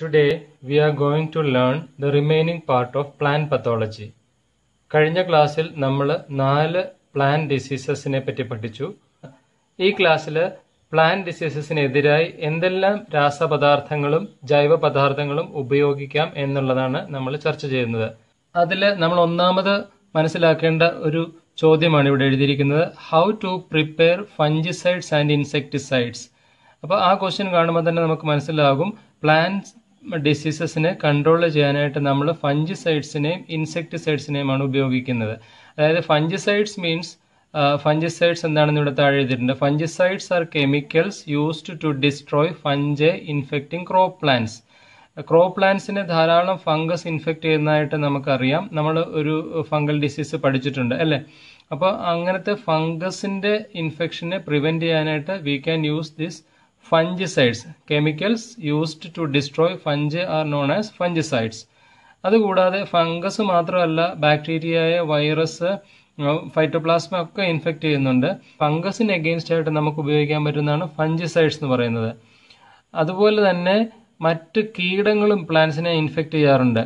Today we are going to learn the remaining part of plant pathology. കഴിഞ്ഞ ക്ലാസ്സിൽ നമ്മൾ നാല് പ്ലാന്റ് ഡിസീസസിനെ പറ്റി പഠിച്ചു ഈ ക്ലാസ്സിൽ പ്ലാന്റ് ഡിസീസസിനെതിരായി എന്തെല്ലാം രാസപദാർത്ഥങ്ങളും ജൈവ പദാർത്ഥങ്ങളും ഉപയോഗിക്കാം എന്നുള്ളതാണ് നമ്മൾ ചർച്ച ചെയ്യുന്നത് അതിൽ നമ്മൾ ഒന്നാമത് മനസ്സിലാക്കേണ്ട ഒരു ചോദ്യമാണ് ഇവിടെ എഴുതിയിരിക്കുന്നത് how to prepare fungicides and insecticides അപ്പോൾ ആ ക്വസ്റ്റ്യൻ കാണുമ്പോൾ തന്നെ നമുക്ക് മനസ്സിലാകും പ്ലാൻസ് ഡിസീസസിനെ കൺട്രോൾ ചെയ്യാനായിട്ട് നമ്മൾ ഫഞ്ചിസൈഡ്സിനെയും ഇൻസെക്ടിസൈഡ്സിനെയുമാണ് ഉപയോഗിക്കുന്നത് അതായത് ഫഞ്ചിസൈഡ്സ് മീൻസ് ഫഞ്ചിസൈഡ്സ് എന്താണെന്ന് ഇവിടെ താഴെ എഴുതിയിട്ടുണ്ട് fungicides are chemicals used to destroy fungi infecting crop plants crop പ്ലാന്റ്സിനെ ധാരാളം ഫംഗസ് ഇൻഫെക്റ്റ് ചെയ്യുന്നതായിട്ട് നമുക്കറിയാം നമ്മൾ ഒരു ഫംഗൽ ഡിസീസ് പഠിച്ചിട്ടുണ്ട് അല്ലേ അപ്പോൾ അങ്ങനത്തെ ഫംഗസിന്റെ ഇൻഫെക്ഷനെ പ്രിവെന്റ് ചെയ്യാനായിട്ട് we can use this fungicides chemicals used to destroy fungi are known as fungicides അതുകൂടാതെ ഫംഗസ് മാത്രമല്ല ബാക്ടീരിയയെ വൈറസ് ഫൈറ്റോപ്ലാസ്മ ഒക്കെ ഇൻഫെക്റ്റ് ചെയ്യുന്നുണ്ട് ഫംഗസിന് എഗെയിൻസ്റ്റ് ആയിട്ട് നമുക്ക് ഉപയോഗിക്കാൻ പറ്റുന്നതാണ് ഫഞ്ചിസൈഡ്സ് എന്ന് പറയുന്നത് അതുപോലെ തന്നെ മറ്റ് കീടങ്ങളും പ്ലാന്റ്സിനെ ഇൻഫെക്റ്റ് ചെയ്യാറുണ്ട്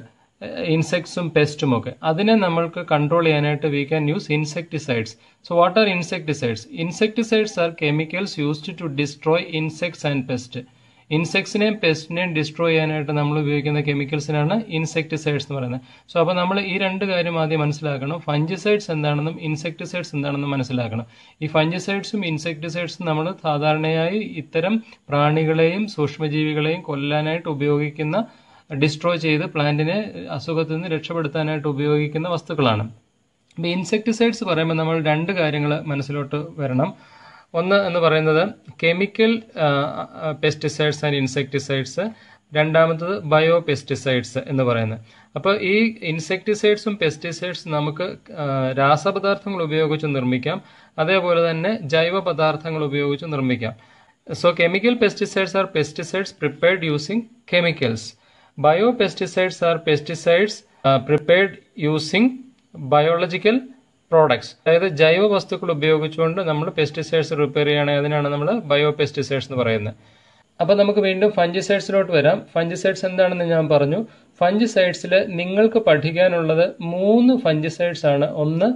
ഇൻസെക്ട്സും പെസ്റ്റും ഒക്കെ അതിനെ നമ്മൾക്ക് കൺട്രോൾ ചെയ്യാനായിട്ട് we can use insecticides so what are insecticides insecticides are chemicals used to destroy insects and pest ഇൻസെക്ട്സിനെയും പെസ്റ്റിനെയും ഡിസ്ട്രോയ് ചെയ്യാനായിട്ട് നമ്മൾ ഉപയോഗിക്കുന്ന കെമിക്കൽസിനാണ് ഇൻസെക്ടിസൈഡ്സ് എന്ന് പറയുന്നത് സോ അപ്പോൾ നമ്മൾ ഈ രണ്ട് കാര്യം ആദ്യം മനസ്സിലാക്കണം ഫഞ്ചിസൈഡ്സ് എന്താണെന്നും ഇൻസെക്ടിസൈഡ്സ് എന്താണെന്നും മനസ്സിലാക്കണം ഈ ഫഞ്ചിസൈഡ്സും ഇൻസെക്ടിസൈഡ്സും നമ്മൾ സാധാരണയായി ഇത്തരം പ്രാണികളെയും സൂക്ഷ്മജീവികളെയും കൊല്ലാനായിട്ട് ഉപയോഗിക്കുന്ന ഡിസ്ട്രോയ് ചെയ്ത് പ്ലാന്റിനെ അസുഖത്തിൽ നിന്ന് രക്ഷപ്പെടുത്താനായിട്ട് ഉപയോഗിക്കുന്ന വസ്തുക്കളാണ് അപ്പോൾ ഇൻസെക്ടിസൈഡ്സ് പറയുമ്പോൾ നമ്മൾ രണ്ട് കാര്യങ്ങൾ മനസ്സിലോട്ട് വരണം ഒന്ന് എന്ന് പറയുന്നത് കെമിക്കൽ പെസ്റ്റിസൈഡ്സ് ആൻഡ് ഇൻസെക്ടിസൈഡ്സ് രണ്ടാമത്തത് ബയോ പെസ്റ്റിസൈഡ്സ് എന്ന് പറയുന്നത് അപ്പോൾ ഈ ഇൻസെക്ടിസൈഡ്സും പെസ്റ്റിസൈഡ്സ് നമുക്ക് രാസപദാർത്ഥങ്ങൾ ഉപയോഗിച്ച് നിർമ്മിക്കാം അതേപോലെ തന്നെ ജൈവ പദാർത്ഥങ്ങൾ ഉപയോഗിച്ച് നിർമ്മിക്കാം so chemical pesticides are pesticides prepared using chemicals Biopesticides are pesticides uh, prepared using biological products അതായത് ജൈവ വസ്തുക്കൾ ഉപയോഗിച്ചുകൊണ്ട് നമ്മൾ പെസ്റ്റിസൈഡ്സ് റിപ്പയർ ചെയ്യണേ അതിനാണ് നമ്മൾ ബയോ പെസ്റ്റിസൈഡ്സ് എന്ന് പറയുന്നത് അപ്പോൾ നമുക്ക് വീണ്ടും ഫഞ്ചിസൈഡ്സിലോട്ട് വരാം ഫഞ്ചിസൈഡ്സ് എന്താണെന്ന് ഞാൻ പറഞ്ഞു ഫഞ്ചിസൈഡ്സിൽ നിങ്ങൾക്ക് പഠിക്കാനുള്ളത് മൂന്ന് ഫഞ്ചിസൈഡ്സ് ആണ് ഒന്ന്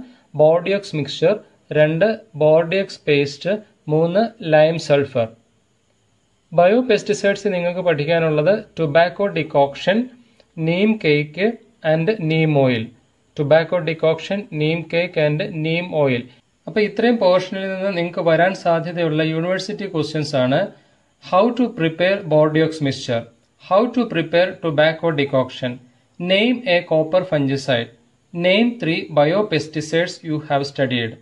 ബോഡിയോക്സ് മിക്സ്ചർ രണ്ട് ബോഡിയോക്സ് പേസ്റ്റ് മൂന്ന് ലൈം സൾഫർ ബയോ പെസ്റ്റിസൈഡ്സ് നിങ്ങൾക്ക് പഠിക്കാനുള്ളത് tobacco decoction neem cake and neem oil tobacco decoction neem cake and neem oil അപ്പോൾ ഇത്രയും പോർഷനിൽ നിന്ന് നിങ്ങൾക്ക് വരാൻ സാധ്യതയുള്ള യൂണിവേഴ്സിറ്റി ക്വസ്റ്റ്യൻസ് ആണ് how to prepare Bordeaux mixture how to prepare tobacco decoction name a copper fungicide name three pesticides you have studied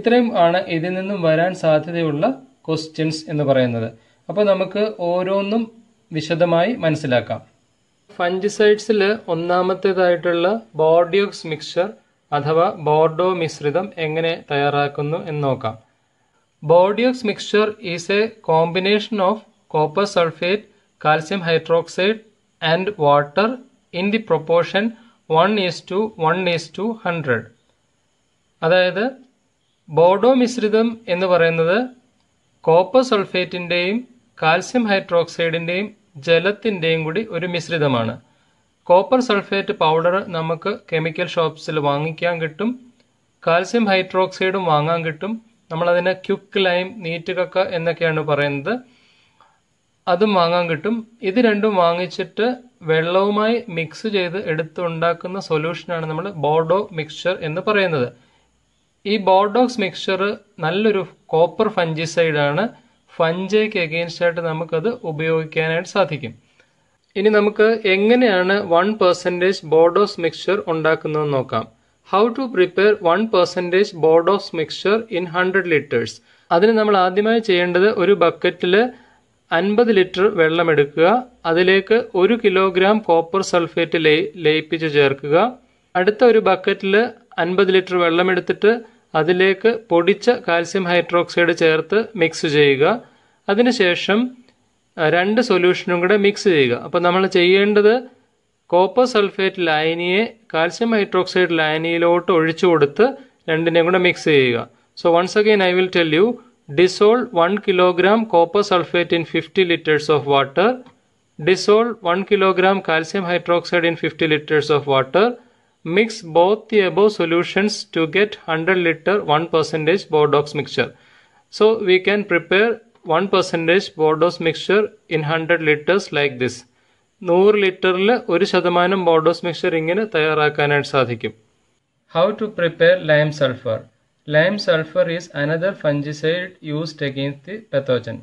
ഇത്രയും ആണ് ഇതിൽ നിന്നും വരാൻ സാധ്യതയുള്ള ക്വസ്റ്റ്യൻസ് എന്ന് പറയുന്നത് അപ്പോൾ നമുക്ക് ഓരോന്നും വിശദമായി മനസ്സിലാക്കാം ഫഞ്ചിസൈഡ്സിൽ ഒന്നാമത്തേതായിട്ടുള്ള ബോർഡിയോക്സ് മിക്സ്ചർ അഥവാ ബോർഡോ മിശ്രിതം എങ്ങനെ തയ്യാറാക്കുന്നു എന്ന് നോക്കാം Bordeaux mixture is a combination of copper sulphate calcium hydroxide and water in the proportion one is to one is to hundred അതായത് ബോർഡോ മിശ്രിതം എന്ന് പറയുന്നത് കോപ്പർ സൾഫേറ്റിൻ്റെയും കാൽസ്യം ഹൈഡ്രോക്സൈഡിന്റെയും ജലത്തിന്റെയും കൂടി ഒരു മിശ്രിതമാണ് കോപ്പർ സൾഫേറ്റ് പൗഡർ നമുക്ക് കെമിക്കൽ ഷോപ്സിൽ വാങ്ങിക്കാൻ കിട്ടും കാൽസ്യം ഹൈഡ്രോക്സൈഡും വാങ്ങാൻ കിട്ടും നമ്മൾ അതിനെ ക്യുക്ക് ലൈം നീറ്റ് കക്ക എന്നൊക്കെയാണ് പറയുന്നത് അതും വാങ്ങാൻ കിട്ടും ഇത് രണ്ടും വാങ്ങിച്ചിട്ട് വെള്ളവുമായി മിക്സ് ചെയ്ത് എടുത്തുണ്ടാക്കുന്ന സൊല്യൂഷനാണ് നമ്മൾ ബോർഡോ മിക്സ്ചർ എന്ന് പറയുന്നത് ഈ ബോർഡോക്സ് മിക്സ്ചർ നല്ലൊരു കോപ്പർ ഫഞ്ചിസൈഡാണ് ആണ് ഫഞ്ചയ്ക്ക് എഗെയിൻസ്റ്റ് ആയിട്ട് നമുക്കത് ഉപയോഗിക്കാനായിട്ട് സാധിക്കും ഇനി നമുക്ക് എങ്ങനെയാണ് വൺ പെർസെൻറ്റേജ് ബോർഡോസ് മിക്സ്ചർ ഉണ്ടാക്കുന്നത് നോക്കാം how to prepare one percentage Bordeaux mixture in hundred litres അതിന് നമ്മൾ ആദ്യമായി ചെയ്യേണ്ടത് ഒരു ബക്കറ്റിൽ അൻപത് ലിറ്റർ വെള്ളം എടുക്കുക അതിലേക്ക് ഒരു കിലോഗ്രാം കോപ്പർ സൾഫേറ്റ് ലയി ലയിപ്പിച്ച് ചേർക്കുക അടുത്ത ഒരു ബക്കറ്റിൽ അൻപത് ലിറ്റർ വെള്ളം എടുത്തിട്ട് അതിലേക്ക് പൊടിച്ച കാൽസ്യം ഹൈഡ്രോക്സൈഡ് ചേർത്ത് മിക്സ് ചെയ്യുക അതിനുശേഷം രണ്ട് സൊല്യൂഷനും കൂടെ മിക്സ് ചെയ്യുക അപ്പോൾ നമ്മൾ ചെയ്യേണ്ടത് കോപ്പർ സൾഫേറ്റ് ലൈനിയെ കാൽസ്യം ഹൈഡ്രോക്സൈഡ് ലൈനിയിലോട്ട് ഒഴിച്ചു കൊടുത്ത് രണ്ടിനെയും കൂടെ മിക്സ് ചെയ്യുക so once again I will tell you dissolve one kilogram copper sulphate in fifty litres of water dissolve one kilogram calcium hydroxide in fifty litres of water mix both the above solutions to get 100 liter 1 Bordeaux mixture. So we can prepare 1 Bordeaux mixture in 100 liters like this. 100 liter le oru shadamayanam Bordeaux mixture ingane thayaarakkanayittu sadhikkum. How to prepare lime sulfur? Lime sulfur is another fungicide used against the pathogen.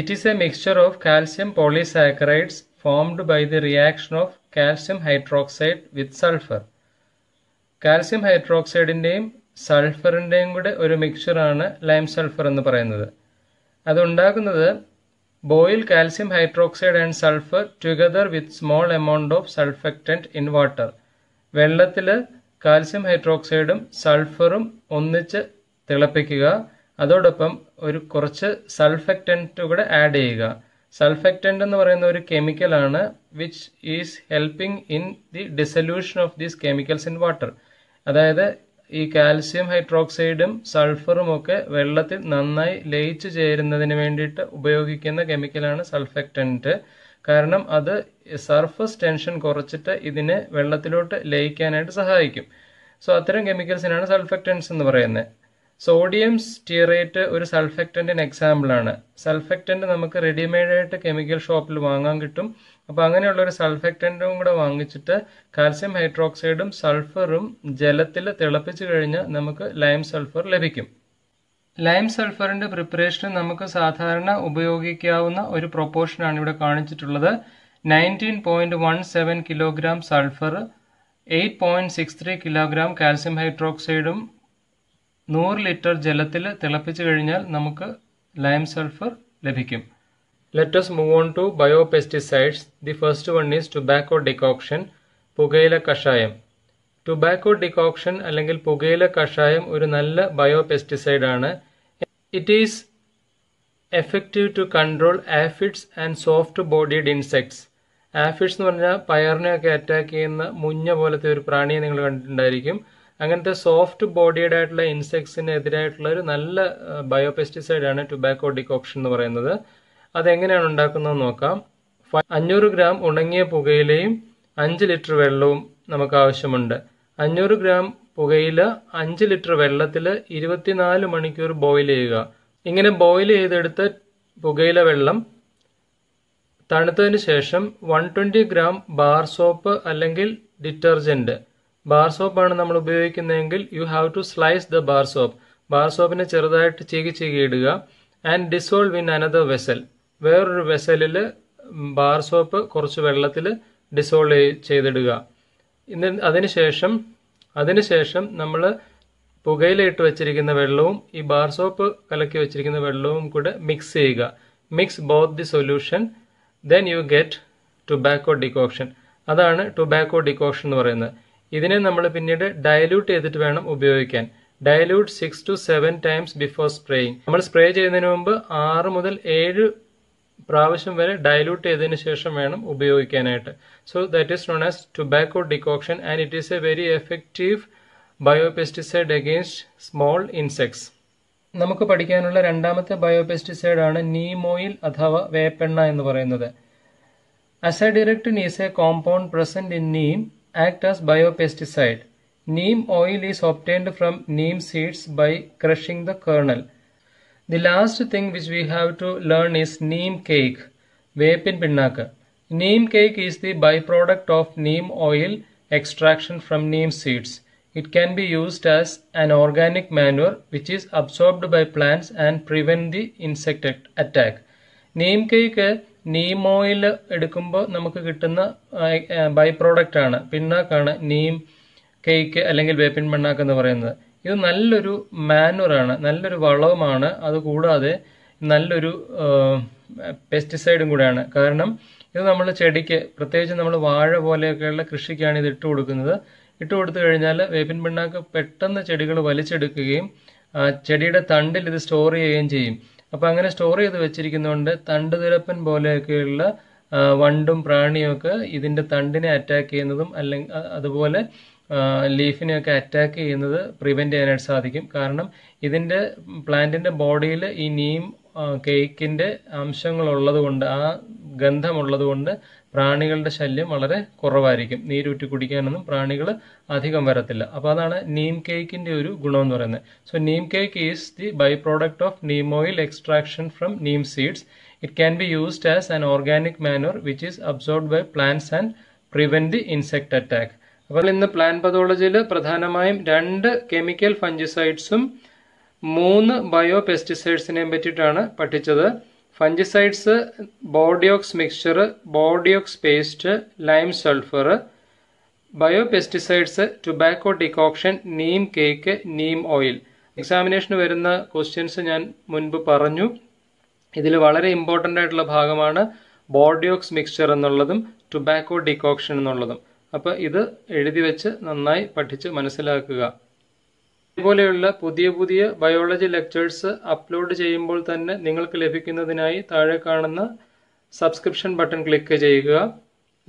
It is a mixture of calcium polysaccharides formed by the reaction of calcium hydroxide with sulphur calcium ഹൈഡ്രോക്സൈഡിൻ്റെയും സൾഫറിൻ്റെയും കൂടെ ഒരു മിക്സ്ചറാണ് lime sulphur എന്ന് പറയുന്നത് അതുണ്ടാക്കുന്നത് boil calcium hydroxide and sulphur together with small amount of surfactant in water വെള്ളത്തിൽ കാൽസ്യം ഹൈഡ്രോക്സൈഡും സൾഫറും ഒന്നിച്ച് തിളപ്പിക്കുക അതോടൊപ്പം ഒരു കുറച്ച് സൾഫക്റ്റൻറ്റ് കൂടെ ആഡ് ചെയ്യുക സൾഫക്റ്റൻ്റ് എന്ന് പറയുന്ന ഒരു കെമിക്കലാണ് which is helping in the dissolution of these chemicals in water അതായത് ഈ കാൽസ്യം ഹൈഡ്രോക്സൈഡും സൾഫറും ഒക്കെ വെള്ളത്തിൽ നന്നായി ലയിച്ചു ചേരുന്നതിന് വേണ്ടിയിട്ട് ഉപയോഗിക്കുന്ന കെമിക്കലാണ് സൾഫക്റ്റൻറ്റ് കാരണം അത് സർഫസ് ടെൻഷൻ കുറച്ചിട്ട് ഇതിനെ വെള്ളത്തിലോട്ട് ലയിക്കാനായിട്ട് സഹായിക്കും സോ അത്തരം കെമിക്കൽസിനാണ് സൾഫക്റ്റൻസ് എന്ന് പറയുന്നത് സോഡിയം സ്റ്റീറേറ്റ് ഒരു സൾഫക്റ്റൻ്റെ എക്സാമ്പിൾ ആണ് സൾഫക്റ്റൻറ്റ് നമുക്ക് റെഡിമെയ്ഡായിട്ട് കെമിക്കൽ ഷോപ്പിൽ വാങ്ങാൻ കിട്ടും അപ്പോൾ അങ്ങനെയുള്ള ഒരു സൾഫക്റ്റൻ്റും കൂടെ വാങ്ങിച്ചിട്ട് കാൽസ്യം ഹൈഡ്രോക്സൈഡും സൾഫറും ജലത്തിൽ തിളപ്പിച്ച് കഴിഞ്ഞാൽ നമുക്ക് ലൈം സൾഫർ ലഭിക്കും ലൈം സൾഫറിൻ്റെ പ്രിപ്പറേഷന് നമുക്ക് സാധാരണ ഉപയോഗിക്കാവുന്ന ഒരു പ്രൊപ്പോർഷനാണ് ഇവിടെ കാണിച്ചിട്ടുള്ളത് nineteen point one seven kilogram sulphur eight point six three kilogram calcium ഹൈഡ്രോക്സൈഡും നൂറ് ലിറ്റർ ജലത്തിൽ തിളപ്പിച്ചു കഴിഞ്ഞാൽ നമുക്ക് ലൈം സൾഫർ ലഭിക്കും let's move on to bio pesticides the first one is tobacco decoction പുകയില കഷായം ടുബാക്കോ ഡിക്കോക്ഷൻ അല്ലെങ്കിൽ പുകയില കഷായം ഒരു നല്ല ബയോ ആണ് it is effective to control aphids and soft bodied insects aphids എന്ന് പറഞ്ഞാൽ പയറിനെയൊക്കെ അറ്റാക്ക് ചെയ്യുന്ന മുഞ്ഞ പോലത്തെ ഒരു പ്രാണിയെ നിങ്ങൾ കണ്ടിട്ടുണ്ടായിരിക്കും അങ്ങനത്തെ സോഫ്റ്റ് ബോഡിയുടെ ആയിട്ടുള്ള ഇൻസെക്ട്സിനെതിരായിട്ടുള്ള ഒരു നല്ല ആണ് ടുബാക്കോ ഡിക്കോപ്ഷൻ എന്ന് പറയുന്നത് അതെങ്ങനെയാണ് ഉണ്ടാക്കുന്നത് നോക്കാം അഞ്ഞൂറ് ഗ്രാം ഉണങ്ങിയ പുകയിലയും അഞ്ച് ലിറ്റർ വെള്ളവും നമുക്ക് ആവശ്യമുണ്ട് അഞ്ഞൂറ് ഗ്രാം പുകയില അഞ്ച് ലിറ്റർ വെള്ളത്തിൽ ഇരുപത്തിനാല് മണിക്കൂർ ബോയിൽ ചെയ്യുക ഇങ്ങനെ ബോയിൽ ചെയ്തെടുത്ത പുകയില വെള്ളം തണുത്തതിന് ശേഷം one twenty gram bar soap അല്ലെങ്കിൽ ഡിറ്റർജൻറ്റ് ബാർ സോപ്പ് ആണ് നമ്മൾ ഉപയോഗിക്കുന്നതെങ്കിൽ you have to slice the bar soap bar സോപ്പിനെ ചെറുതായിട്ട് ചീകി ചീകി ഇടുക and dissolve in another vessel വേറൊരു വെസലിൽ ബാർ സോപ്പ് കുറച്ച് വെള്ളത്തിൽ ഡിസോൾവ് ചെയ്തിടുക അതിനുശേഷം അതിനുശേഷം നമ്മൾ പുകയിലിട്ട് വെച്ചിരിക്കുന്ന വെള്ളവും ഈ ബാർ സോപ്പ് കലക്കി വെച്ചിരിക്കുന്ന വെള്ളവും കൂടെ മിക്സ് ചെയ്യുക mix both the solution then you get tobacco decoction അതാണ് ടുബാക്കോ ഡിക്കോക്ഷൻ എന്ന് പറയുന്നത് ഇതിനെ നമ്മൾ പിന്നീട് ഡയലൂട്ട് ചെയ്തിട്ട് വേണം ഉപയോഗിക്കാൻ dilute six to seven times before spraying നമ്മൾ സ്പ്രേ ചെയ്യുന്നതിന് മുമ്പ് ആറ് മുതൽ ഏഴ് പ്രാവശ്യം വരെ ഡയലൂട്ട് ചെയ്തതിന് ശേഷം വേണം ഉപയോഗിക്കാനായിട്ട് so that is known as tobacco decoction and it is a very effective biopesticide against small insects നമുക്ക് പഠിക്കാനുള്ള രണ്ടാമത്തെ ബയോപെസ്റ്റിസൈഡ് ആണ് നീമോയിൽ അഥവാ വേപ്പെണ്ണ എന്ന് പറയുന്നത് azadirachtin is a compound present in neem act as biopesticide. Neem oil is obtained from neem seeds by crushing the kernel. The last thing which we have to learn is neem cake, Vapin pinnaka. Neem cake is the byproduct of neem oil extraction from neem seeds. It can be used as an organic manure which is absorbed by plants and prevent the insect attack. Neem cake neem oil എടുക്കുമ്പോൾ നമുക്ക് കിട്ടുന്ന by product ആണ് പിണ്ണാക്കാണ് Neem cake അല്ലെങ്കിൽ വേപ്പിൻ പിണ്ണാക്ക് എന്ന് പറയുന്നത് ഇത് നല്ലൊരു മാനുവറാണ് നല്ലൊരു വളവുമാണ് അതുകൂടാതെ നല്ലൊരു പെസ്റ്റിസൈഡും കൂടെയാണ് കാരണം ഇത് നമ്മൾ ചെടിക്ക് പ്രത്യേകിച്ച് നമ്മൾ വാഴ പോലെയൊക്കെയുള്ള കൃഷിക്കാണ് ഇത് ഇട്ട് കൊടുക്കുന്നത് ഇട്ട് കൊടുത്തു കഴിഞ്ഞാൽ വേപ്പിൻ പിണ്ണാക്ക് പെട്ടെന്ന് ചെടികൾ വലിച്ചെടുക്കുകയും ചെടിയുടെ തണ്ടിൽ ഇത് സ്റ്റോർ ചെയ്യുകയും ചെയ്യും അപ്പോൾ അങ്ങനെ സ്റ്റോർ ചെയ്ത് വെച്ചിരിക്കുന്നതുകൊണ്ട് തണ്ട് തണ്ടുതുരപ്പൻ പോലെയൊക്കെയുള്ള വണ്ടും പ്രാണിയൊക്കെ ഇതിൻ്റെ തണ്ടിനെ അറ്റാക്ക് ചെയ്യുന്നതും അല്ലെങ്കിൽ അതുപോലെ ലീഫിനെയൊക്കെ അറ്റാക്ക് ചെയ്യുന്നത് പ്രിവെൻറ്റ് ചെയ്യാനായിട്ട് സാധിക്കും കാരണം ഇതിൻ്റെ പ്ലാന്റിൻ്റെ ബോഡിയിൽ ഈ നീം കേക്കിൻ്റെ അംശങ്ങൾ ഉള്ളതുകൊണ്ട് ആ ഗന്ധം ഉള്ളതുകൊണ്ട് പ്രാണികളുടെ ശല്യം വളരെ കുറവായിരിക്കും നീരൂറ്റി കുടിക്കാനൊന്നും പ്രാണികൾ അധികം വരത്തില്ല അപ്പോൾ അതാണ് നീം കേക്കിൻ്റെ ഒരു ഗുണം എന്ന് പറയുന്നത് so neem cake is the by product of neem oil extraction from neem seeds it can be used as an organic manure which is absorbed by plants and prevent insect attack അപ്പോൾ ഇന്ന് പ്ലാൻ പതോളജിയിൽ പ്രധാനമായും രണ്ട് കെമിക്കൽ ഫഞ്ചിസൈഡ്സും മൂന്ന് ബയോ പെസ്റ്റിസൈഡ്സിനെയും പറ്റിയിട്ടാണ് പഠിച്ചത് fungicides Bordeaux mixture Bordeaux paste lime sulphur bio pesticides tobacco decoction neem cake neem oil എക്സാമിനേഷന് വരുന്ന ക്വസ്റ്റ്യൻസ് ഞാൻ മുൻപ് പറഞ്ഞു ഇതിൽ വളരെ ഇമ്പോർട്ടൻ്റ് ആയിട്ടുള്ള ഭാഗമാണ് ബോർഡിയോക്സ് മിക്സ്ചർ എന്നുള്ളതും ടുബാക്കോ ഡിക്കോക്ഷൻ എന്നുള്ളതും അപ്പോൾ ഇത് എഴുതി വെച്ച് നന്നായി പഠിച്ച് മനസ്സിലാക്കുക ഇതുപോലെയുള്ള പുതിയ പുതിയ ബയോളജി ലെക്ചേഴ്സ് അപ്ലോഡ് ചെയ്യുമ്പോൾ തന്നെ നിങ്ങൾക്ക് ലഭിക്കുന്നതിനായി താഴെ കാണുന്ന സബ്സ്ക്രിപ്ഷൻ ബട്ടൺ ക്ലിക്ക് ചെയ്യുക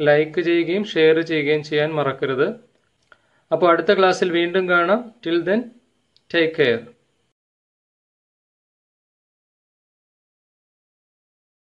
ലൈക്ക് ചെയ്യുകയും ഷെയർ ചെയ്യുകയും ചെയ്യാൻ മറക്കരുത് അപ്പോൾ അടുത്ത ക്ലാസ്സിൽ വീണ്ടും കാണാം ടിൽ ദെൻ ടേക്ക് കെയർ